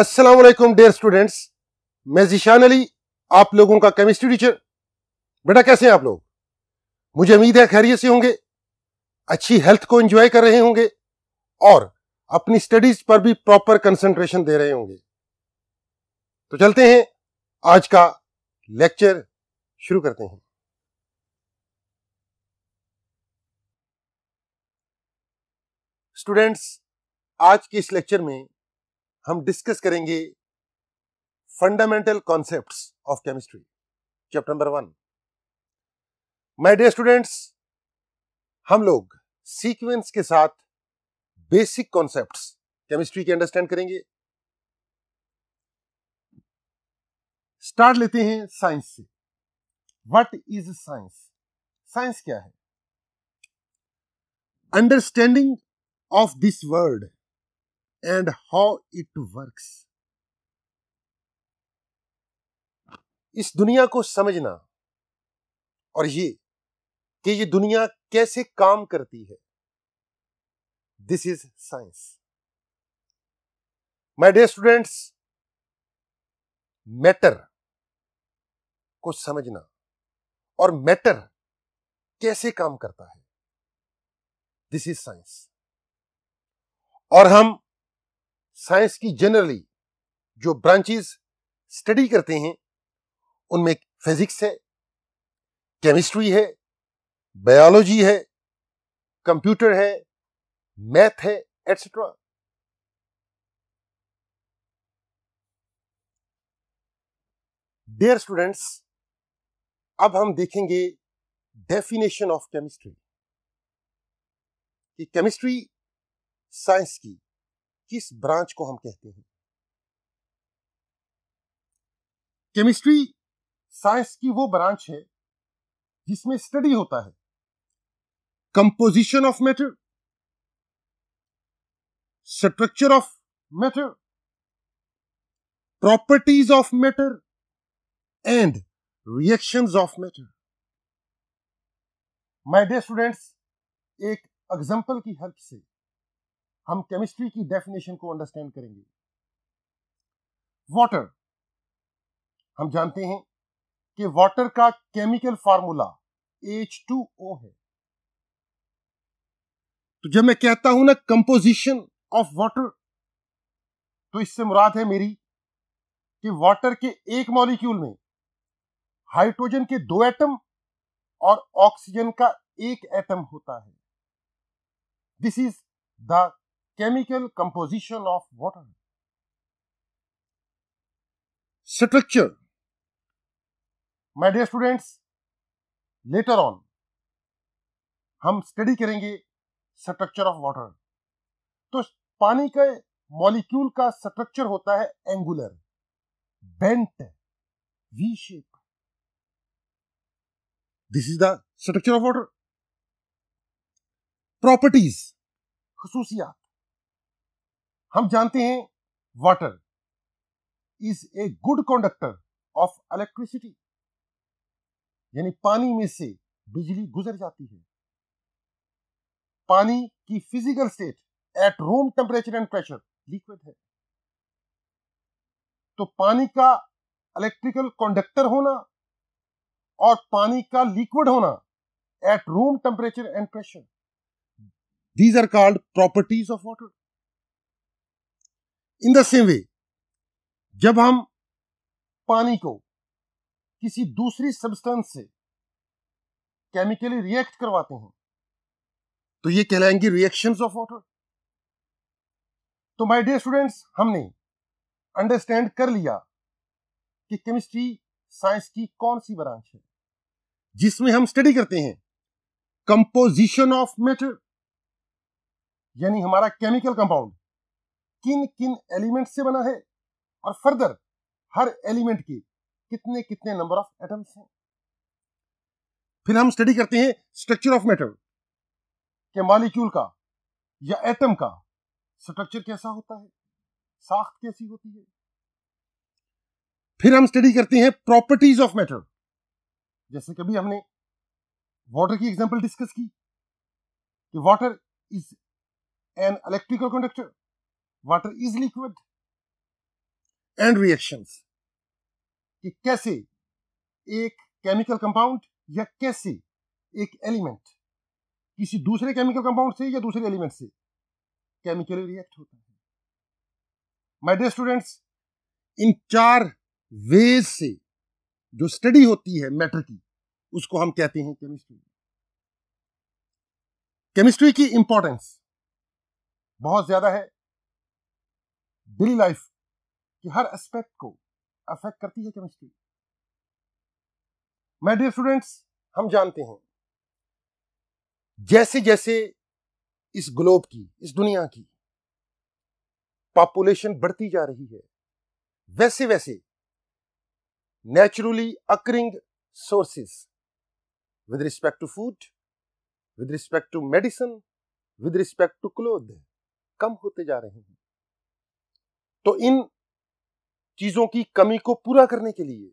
अस्सलाम वालेकुम dear students मैं जीशान अली आप लोगों का केमिस्ट्री टीचर बेटा कैसे हैं आप लोग मुझे उम्मीद है खैरियत से होंगे अच्छी हेल्थ को एंजॉय कर रहे होंगे और अपनी स्टडीज पर भी प्रॉपर कंसंट्रेशन दे रहे होंगे तो चलते हैं आज का लेक्चर शुरू करते हैं स्टूडेंट्स आज के इस लेक्चर में हम डिस्कस करेंगे fundamental concepts of chemistry chapter number one my dear students हम लोग सीक्वेंस के साथ बेसिक कॉन्सेप्ट्स केमिस्ट्री के अंडरस्टैंड करेंगे स्टार्ट लेते हैं साइंस से व्हाट इज साइंस साइंस क्या है understanding of this word and how it works. इस दुनिया को समझना और ये कि ये दुनिया कैसे काम करती है this is science my dear students matter को समझना और मैटर कैसे काम करता है दिस इज साइंस और हम साइंस की जनरली जो ब्रांचेस स्टडी करते हैं उनमें फिजिक्स है केमिस्ट्री है बायोलॉजी है कंप्यूटर है मैथ है एटसेट्रा डियर स्टूडेंट्स अब हम देखेंगे डेफिनेशन ऑफ केमिस्ट्री कि केमिस्ट्री साइंस की किस ब्रांच को हम कहते हैं केमिस्ट्री साइंस की वो ब्रांच है जिसमें स्टडी होता है composition of matter structure of matter properties of matter and reactions of matter my dear students एक एग्जांपल की हेल्प से हम केमिस्ट्री की डेफिनेशन को अंडरस्टैंड करेंगे वाटर हम जानते हैं कि वाटर का केमिकल फार्मूला H2O है तो जब मैं कहता हूं ना कंपोजिशन ऑफ वाटर तो इससे मुराद है मेरी कि वाटर के एक मॉलिक्यूल में हाइड्रोजन के दो एटम और ऑक्सीजन का एक एटम होता है this is the chemical composition of water. Structure. My dear students, later on हम स्टडी करेंगे स्ट्रक्चर ऑफ वाटर तो पानी के मॉलिक्यूल का स्ट्रक्चर होता है angular bent V shape this is the structure of water properties खसूसियात हम जानते हैं water is a good conductor of electricity यानी पानी में से बिजली गुजर जाती है पानी की physical state at room temperature and pressure liquid है तो पानी का इलेक्ट्रिकल कंडक्टर होना और पानी का लिक्विड होना at room temperature and pressure these are called properties of water in the same way जब हम पानी को किसी दूसरी सब्सटेंस से केमिकली रिएक्ट करवाते हैं तो ये कहलाएंगे रिएक्शंस ऑफ वाटर तो माय डियर स्टूडेंट्स हमने अंडरस्टैंड कर लिया कि केमिस्ट्री साइंस की कौन सी ब्रांच है जिसमें हम स्टडी करते हैं कंपोजिशन ऑफ मैटर यानी हमारा केमिकल कंपाउंड किन किन एलिमेंट से बना है और फर्दर हर एलिमेंट के कितने कितने नंबर ऑफ एटम्स हैं फिर हम स्टडी करते हैं स्ट्रक्चर ऑफ मैटर के मॉलिक्यूल का या एटम का स्ट्रक्चर कैसा होता है साख्त कैसी होती है फिर हम स्टडी करते हैं प्रॉपर्टीज ऑफ मैटर जैसे कभी हमने वाटर की एग्जांपल डिस्कस की कि water is an electrical conductor water is liquid and reactions कि कैसे एक केमिकल कंपाउंड या कैसे एक एलिमेंट किसी दूसरे केमिकल कंपाउंड से या दूसरे एलिमेंट से केमिकली रिएक्ट होता है माय डियर स्टूडेंट्स इन चार वेज से जो स्टडी होती है मैटर की उसको हम कहते हैं केमिस्ट्री केमिस्ट्री की इंपॉर्टेंस बहुत ज्यादा है डेली लाइफ के हर एस्पेक्ट को अफेक्ट करती है केमिस्ट्री मैं डियर स्टूडेंट्स हम जानते हैं जैसे जैसे इस ग्लोब की इस दुनिया की पॉपुलेशन बढ़ती जा रही है वैसे वैसे naturally occurring sources with respect to food with respect to medicine with respect to cloth कम होते जा रहे हैं तो इन चीजों की कमी को पूरा करने के लिए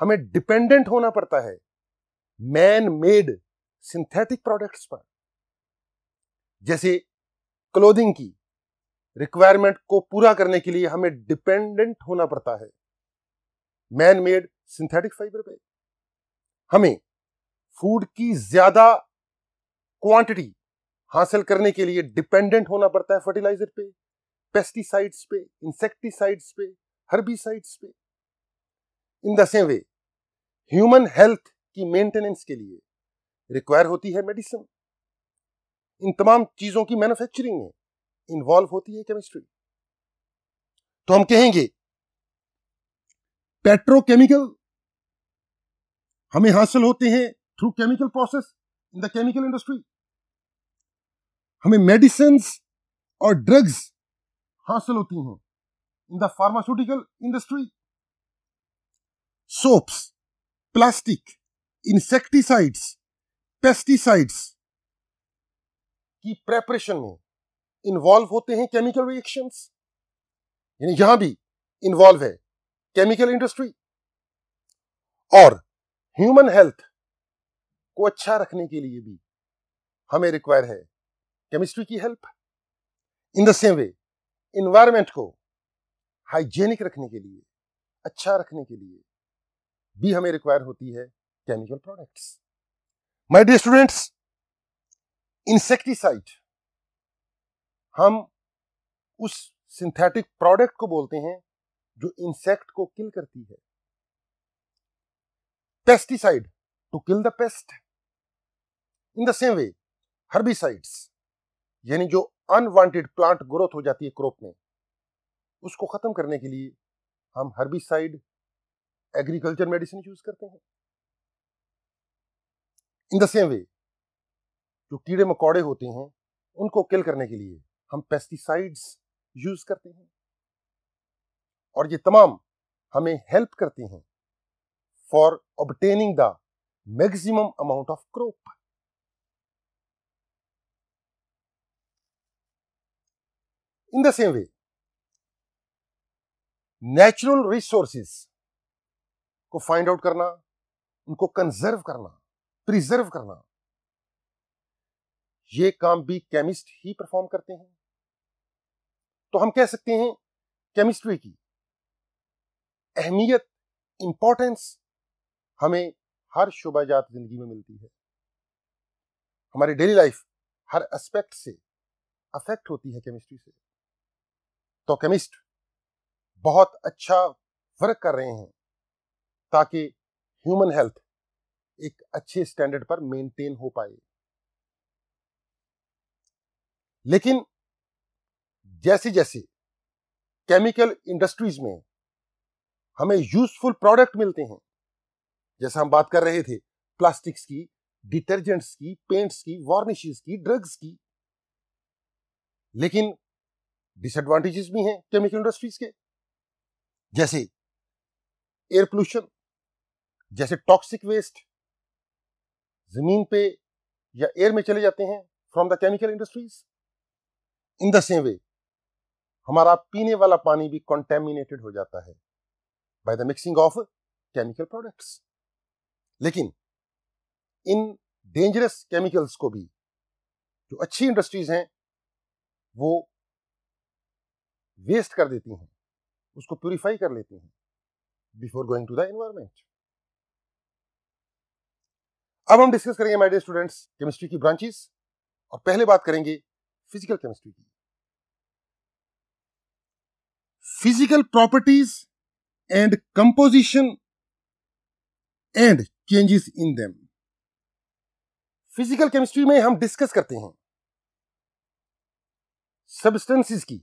हमें डिपेंडेंट होना पड़ता है मैन मेड सिंथेटिक प्रोडक्ट्स पर जैसे क्लोथिंग की रिक्वायरमेंट को पूरा करने के लिए हमें डिपेंडेंट होना पड़ता है मैन मेड सिंथेटिक फाइबर पे हमें फूड की ज्यादा क्वांटिटी हासिल करने के लिए डिपेंडेंट होना पड़ता है फर्टिलाइजर पे पेस्टिसाइड्स पे इंसेक्टिसाइड्स पे हर्बिसाइड्स पे in the same way human health की मेंटेनेंस के लिए रिक्वायर होती है मेडिसिन इन तमाम चीजों की मैन्युफैक्चरिंग में इन्वॉल्व होती है केमिस्ट्री तो हम कहेंगे पेट्रोकेमिकल हमें हासिल होते हैं through chemical process in the chemical industry हमें मेडिसिन और ड्रग्स हासिल होती हैं in the pharmaceutical industry soaps plastic insecticides pesticides की प्रेपरेशन में इन्वॉल्व होते हैं केमिकल रिएक्शंस यानी यहां भी इन्वॉल्व है केमिकल इंडस्ट्री और ह्यूमन हेल्थ को अच्छा रखने के लिए भी हमें रिक्वायर है केमिस्ट्री की help in the same way environment को हाइजेनिक रखने के लिए अच्छा रखने के लिए भी हमें रिक्वायर होती है chemical products my dear students insecticide हम उस सिंथेटिक प्रोडक्ट को बोलते हैं जो इंसेक्ट को किल करती है pesticide to kill the pest in the same way herbicides यानी जो अनवांटेड प्लांट ग्रोथ हो जाती है क्रॉप में उसको खत्म करने के लिए हम हर्बिसाइड एग्रीकल्चर मेडिसिन यूज करते हैं इन द सेम वे जो कीड़े मकोड़े होते हैं उनको किल करने के लिए हम पेस्टिसाइड्स यूज करते हैं और ये तमाम हमें हेल्प करते हैं for obtaining the maximum amount of crop In the same way, natural resources को फाइंड आउट करना उनको कंजर्व करना प्रिजर्व करना ये काम भी केमिस्ट ही परफॉर्म करते हैं तो हम कह सकते हैं केमिस्ट्री की अहमियत इंपॉर्टेंस हमें हर जात जिंदगी में मिलती है हमारी डेली लाइफ हर एस्पेक्ट से अफेक्ट होती है केमिस्ट्री से तो केमिस्ट बहुत अच्छा वर्क कर रहे हैं ताकि ह्यूमन हेल्थ एक अच्छे स्टैंडर्ड पर मेंटेन हो पाए लेकिन जैसे जैसे केमिकल इंडस्ट्रीज में हमें यूजफुल प्रोडक्ट मिलते हैं जैसे हम बात कर रहे थे प्लास्टिक्स की डिटर्जेंट्स की पेंट्स की वार्निशेस की ड्रग्स की लेकिन डिसएडवांटेजेस भी हैं केमिकल इंडस्ट्रीज के जैसे एयर पोल्यूशन जैसे टॉक्सिक वेस्ट जमीन पे या एयर में चले जाते हैं from the chemical industries in the same way हमारा पीने वाला पानी भी कॉन्टेमिनेटेड हो जाता है by the mixing of chemical products लेकिन इन डेंजरस केमिकल्स को भी जो अच्छी इंडस्ट्रीज हैं वो वेस्ट कर देती हैं उसको प्योरीफाई कर लेती हैं before going to the environment अब हम डिस्कस करेंगे माय डियर स्टूडेंट्स केमिस्ट्री की ब्रांचेस और पहले बात करेंगे फिजिकल केमिस्ट्री की physical properties and composition and changes in them physical chemistry में हम डिस्कस करते हैं सब्सटेंसेस की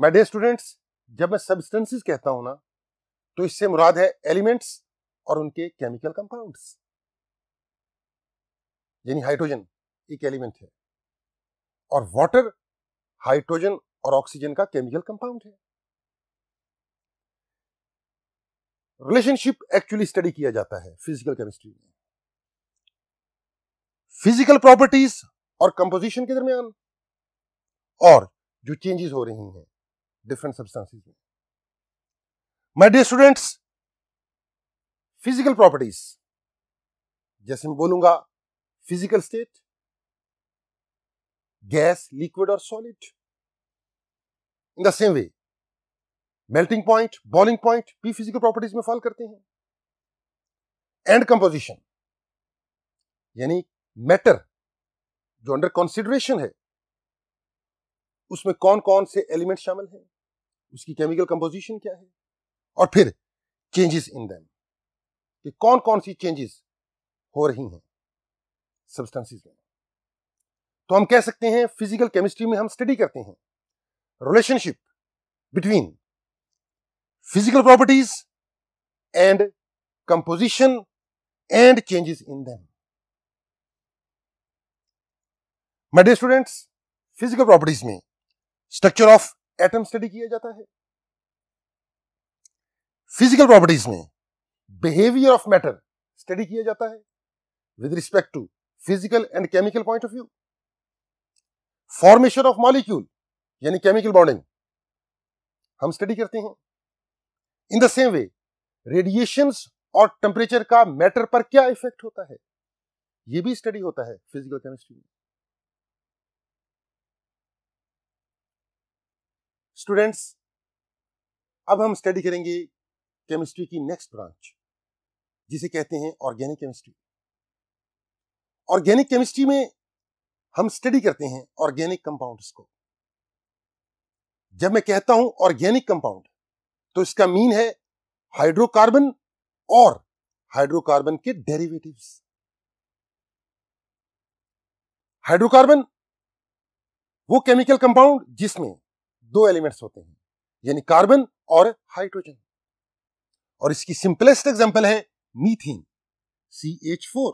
माय डे स्टूडेंट्स जब मैं सब्सटेंसेस कहता हूं ना तो इससे मुराद है एलिमेंट्स और उनके केमिकल कंपाउंड्स यानी हाइड्रोजन एक एलिमेंट है और वाटर हाइड्रोजन और ऑक्सीजन का केमिकल कंपाउंड है रिलेशनशिप एक्चुअली स्टडी किया जाता है फिजिकल केमिस्ट्री में फिजिकल प्रॉपर्टीज और कंपोजिशन के दरमियान और जो चेंजेस हो रही हैं डिफरेंट सब्सटेंसेस में my dear students physical properties जैसे मैं बोलूंगा फिजिकल स्टेट गैस लिक्विड और solid in the same way melting point boiling point भी फिजिकल प्रॉपर्टीज में फॉल करते हैं एंड कंपोजिशन यानी मैटर जो अंडर कंसिडरेशन है उसमें कौन कौन से एलिमेंट शामिल हैं उसकी केमिकल कंपोजिशन क्या है और फिर चेंजेस इन दैम कि कौन कौन सी चेंजेस हो रही हैं सब्सटेंसेस में तो हम कह सकते हैं फिजिकल केमिस्ट्री में हम स्टडी करते हैं relationship between physical properties and composition and changes in them my dear students physical properties में स्ट्रक्चर ऑफ एटम स्टडी किया जाता है फिजिकल प्रॉपर्टीज में बिहेवियर ऑफ मैटर स्टडी किया जाता है with respect to physical and chemical point of view formation of molecule यानी chemical bonding हम स्टडी करते हैं in the same way radiation और टेम्परेचर का मैटर पर क्या इफेक्ट होता है यह भी स्टडी होता है फिजिकल केमिस्ट्री में स्टूडेंट्स अब हम स्टडी करेंगे केमिस्ट्री की नेक्स्ट ब्रांच जिसे कहते हैं ऑर्गेनिक केमिस्ट्री ऑर्गेनिक केमिस्ट्री में हम स्टडी करते हैं ऑर्गेनिक कंपाउंड्स को जब मैं कहता हूं ऑर्गेनिक कंपाउंड तो इसका मीन है हाइड्रोकार्बन और हाइड्रोकार्बन के डेरिवेटिव्स हाइड्रोकार्बन वो केमिकल कंपाउंड जिसमें दो एलिमेंट्स होते हैं यानी कार्बन और हाइड्रोजन और इसकी सिंपलेस्ट एग्जांपल है methane C H four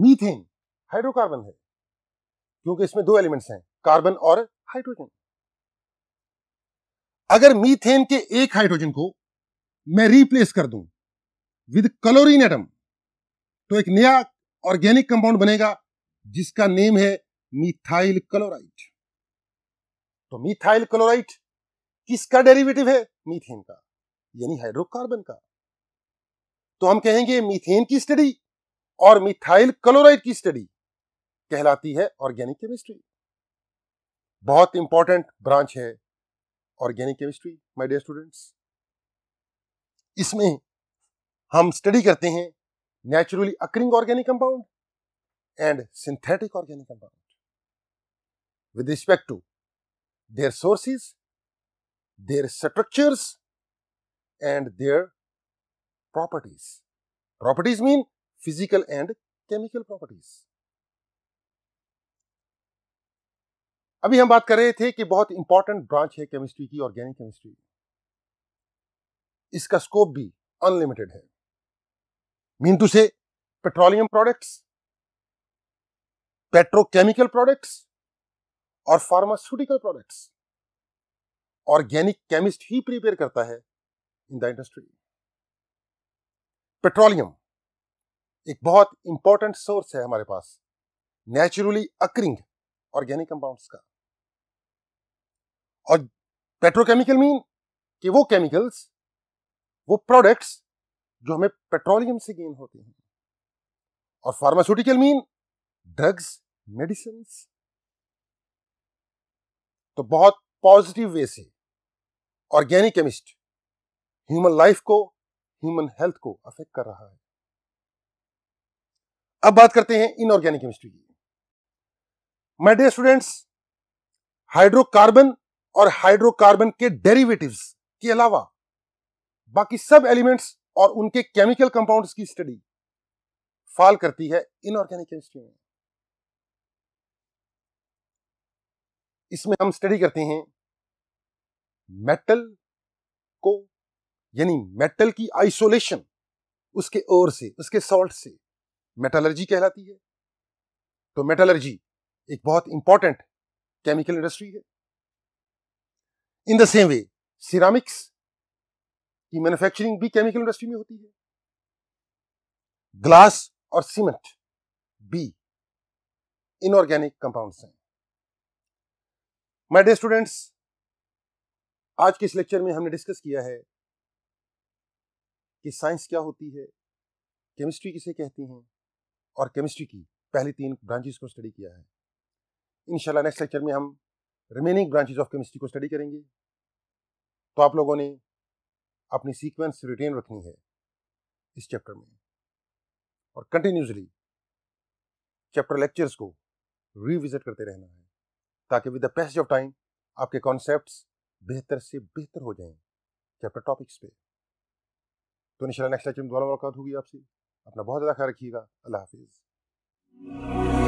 methane hydrocarbon है क्योंकि इसमें दो एलिमेंट्स हैं कार्बन और हाइड्रोजन अगर मीथेन के एक हाइड्रोजन को मैं रिप्लेस कर दूं विद क्लोरीन एटम तो एक नया ऑर्गेनिक कंपाउंड बनेगा जिसका नेम है मिथाइल क्लोराइड तो मिथाइल क्लोराइड किसका डेरिवेटिव है मीथेन का यानी हाइड्रोकार्बन का तो हम कहेंगे मीथेन की स्टडी और मिथाइल क्लोराइड की स्टडी कहलाती है ऑर्गेनिक केमिस्ट्री बहुत इंपॉर्टेंट ब्रांच है organic chemistry my dear students इसमें हम स्टडी करते हैं naturally occurring organic compound and synthetic organic compound with respect to their sources, their structures, and their properties. Properties mean physical and chemical properties. अभी हम बात कर रहे थे कि बहुत इंपॉर्टेंट ब्रांच है केमिस्ट्री की ऑर्गेनिक केमिस्ट्री इसका स्कोप भी अनलिमिटेड है mean to say petroleum products petrochemical products और फार्मास्यूटिकल प्रोडक्ट्स ऑर्गेनिक केमिस्ट ही प्रिपेयर करता है इन द इंडस्ट्री पेट्रोलियम एक बहुत इंपॉर्टेंट सोर्स है हमारे पास नेचुरली अक्रिंग ऑर्गेनिक कंपाउंड्स का और पेट्रोकेमिकल मीन कि वो केमिकल्स वो प्रोडक्ट्स जो हमें पेट्रोलियम से गेन होते हैं और फार्मास्यूटिकल मीन ड्रग्स मेडिसिन तो बहुत पॉजिटिव वे से ऑर्गेनिक केमिस्ट ह्यूमन लाइफ को ह्यूमन हेल्थ को अफेक्ट कर रहा है अब बात करते हैं इनऑर्गेनिक केमिस्ट्री की माय डियर स्टूडेंट्स हाइड्रोकार्बन और हाइड्रोकार्बन के डेरिवेटिव्स के अलावा बाकी सब एलिमेंट्स और उनके केमिकल कंपाउंड्स की स्टडी फॉल करती है इनऑर्गेनिक केमिस्ट्री में इसमें हम स्टडी करते हैं मेटल को यानी मेटल की आइसोलेशन उसके ओर से उसके सॉल्ट से मेटलर्जी कहलाती है तो मेटलर्जी एक बहुत इंपॉर्टेंट केमिकल इंडस्ट्री है in the same way ceramics की मैन्युफैक्चरिंग भी केमिकल इंडस्ट्री में होती है ग्लास और सीमेंट भी इनऑर्गेनिक कंपाउंड्स हैं माय डे स्टूडेंट्स आज के इस लेक्चर में हमने डिस्कस किया है कि साइंस क्या होती है केमिस्ट्री किसे कहती हैं और केमिस्ट्री की पहली तीन ब्रांचेस को स्टडी किया है इनशाला नेक्स्ट लेक्चर में हम रिमेनिंग ब्रांचेस ऑफ केमिस्ट्री को स्टडी करेंगे तो आप लोगों ने अपनी सीक्वेंस रिटेन रखनी है इस चैप्टर में और कंटिन्यूसली चैप्टर लेक्चर्स को रिविजिट करते रहना है ताकि with the passage of time आपके कॉन्सेप्ट बेहतर से बेहतर हो जाएं चैप्टर टॉपिक्स पे तो निशा नेक्स्ट लेक्चर में दोबारा मुलाकात होगी आपसे अपना बहुत ज़्यादा ख्याल रखिएगा अल्लाह हाफिज़